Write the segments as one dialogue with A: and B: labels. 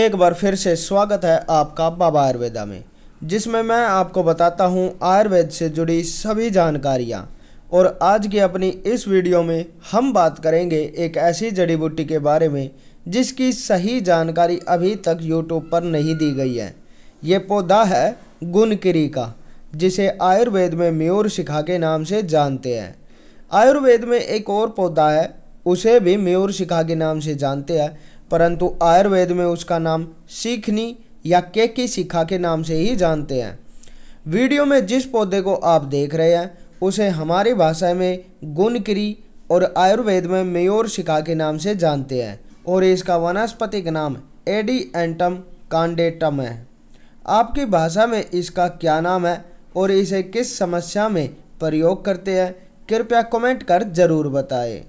A: एक बार फिर से स्वागत है आपका बाबा आयुर्वेदा में जिसमें मैं आपको बताता हूं आयुर्वेद से जुड़ी सभी जानकारियां और आज की अपनी इस वीडियो में हम बात करेंगे एक ऐसी जड़ी बूटी के बारे में जिसकी सही जानकारी अभी तक यूट्यूब पर नहीं दी गई है ये पौधा है गुनकिरी का जिसे आयुर्वेद में मयूर शिखा के नाम से जानते हैं आयुर्वेद में एक और पौधा है उसे भी मयूर शिखा के नाम से जानते हैं परंतु आयुर्वेद में उसका नाम सीखनी या केकी शिखा के नाम से ही जानते हैं वीडियो में जिस पौधे को आप देख रहे हैं उसे हमारी भाषा में गुनकिरी और आयुर्वेद में मयूर शिखा के नाम से जानते हैं और इसका वनस्पतिक नाम एडी एंटम कांडेटम है आपकी भाषा में इसका क्या नाम है और इसे किस समस्या में प्रयोग करते हैं कृपया कमेंट कर ज़रूर बताएं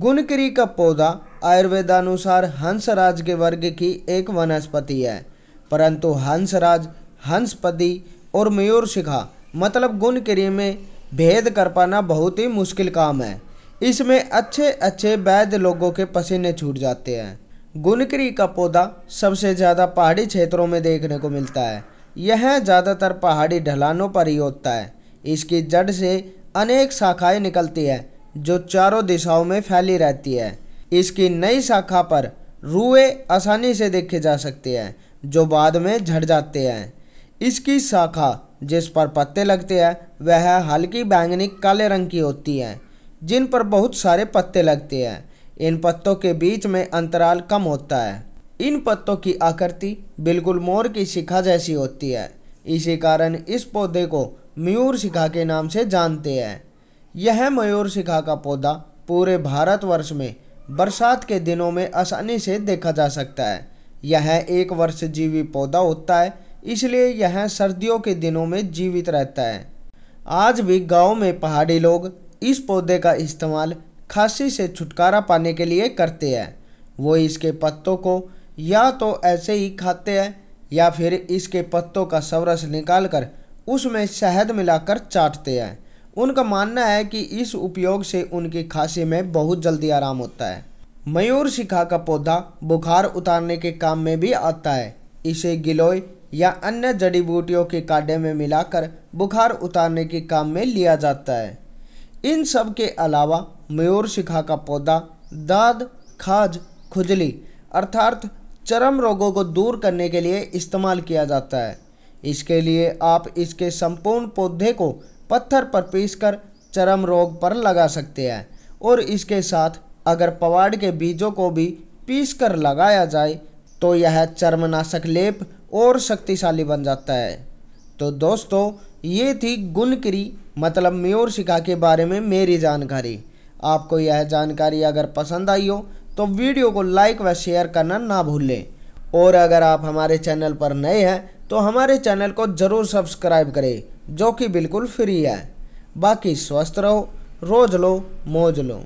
A: गुनकिरी का पौधा आयुर्वेदानुसार हंसराज के वर्ग की एक वनस्पति है परंतु हंसराज हंसपति और मयूर शिखा मतलब गुण क्रिय में भेद कर पाना बहुत ही मुश्किल काम है इसमें अच्छे अच्छे वैध लोगों के पसीने छूट जाते हैं गुनकरी का पौधा सबसे ज़्यादा पहाड़ी क्षेत्रों में देखने को मिलता है यह ज़्यादातर पहाड़ी ढलानों पर ही होता है इसकी जड़ से अनेक शाखाएं निकलती है जो चारों दिशाओं में फैली रहती है इसकी नई शाखा पर रुए आसानी से देखे जा सकते हैं जो बाद में झड़ जाते हैं इसकी शाखा जिस पर पत्ते लगते हैं वह हल्की बैंगनी काले रंग की होती है जिन पर बहुत सारे पत्ते लगते हैं इन पत्तों के बीच में अंतराल कम होता है इन पत्तों की आकृति बिल्कुल मोर की शिखा जैसी होती है इसी कारण इस पौधे को मयूर शिखा के नाम से जानते हैं यह मयूर शिखा का पौधा पूरे भारतवर्ष में बरसात के दिनों में आसानी से देखा जा सकता है यह एक वर्ष जीवी पौधा होता है इसलिए यह सर्दियों के दिनों में जीवित रहता है आज भी गांव में पहाड़ी लोग इस पौधे का इस्तेमाल खांसी से छुटकारा पाने के लिए करते हैं वो इसके पत्तों को या तो ऐसे ही खाते हैं या फिर इसके पत्तों का सवरस निकाल कर उसमें शहद मिलाकर चाटते हैं उनका मानना है कि इस उपयोग से उनकी खांसी में बहुत जल्दी आराम होता है मयूर शिखा का पौधा बुखार उतारने के काम में भी आता है इसे गिलोय या अन्य जड़ी बूटियों के काढ़े में मिलाकर बुखार उतारने के काम में लिया जाता है इन सब के अलावा मयूर शिखा का पौधा दाद खाज खुजली अर्थात चरम रोगों को दूर करने के लिए इस्तेमाल किया जाता है इसके लिए आप इसके संपूर्ण पौधे को पत्थर पर पीसकर चरम रोग पर लगा सकते हैं और इसके साथ अगर पवाड़ के बीजों को भी पीस कर लगाया जाए तो यह चर्मनाशक लेप और शक्तिशाली बन जाता है तो दोस्तों ये थी गुनकरी मतलब म्योर शिका के बारे में मेरी जानकारी आपको यह जानकारी अगर पसंद आई हो तो वीडियो को लाइक व शेयर करना ना भूलें और अगर आप हमारे चैनल पर नए हैं तो हमारे चैनल को ज़रूर सब्सक्राइब करें जो कि बिल्कुल फ्री है बाकी स्वस्थ रहो रोज लो मौज लो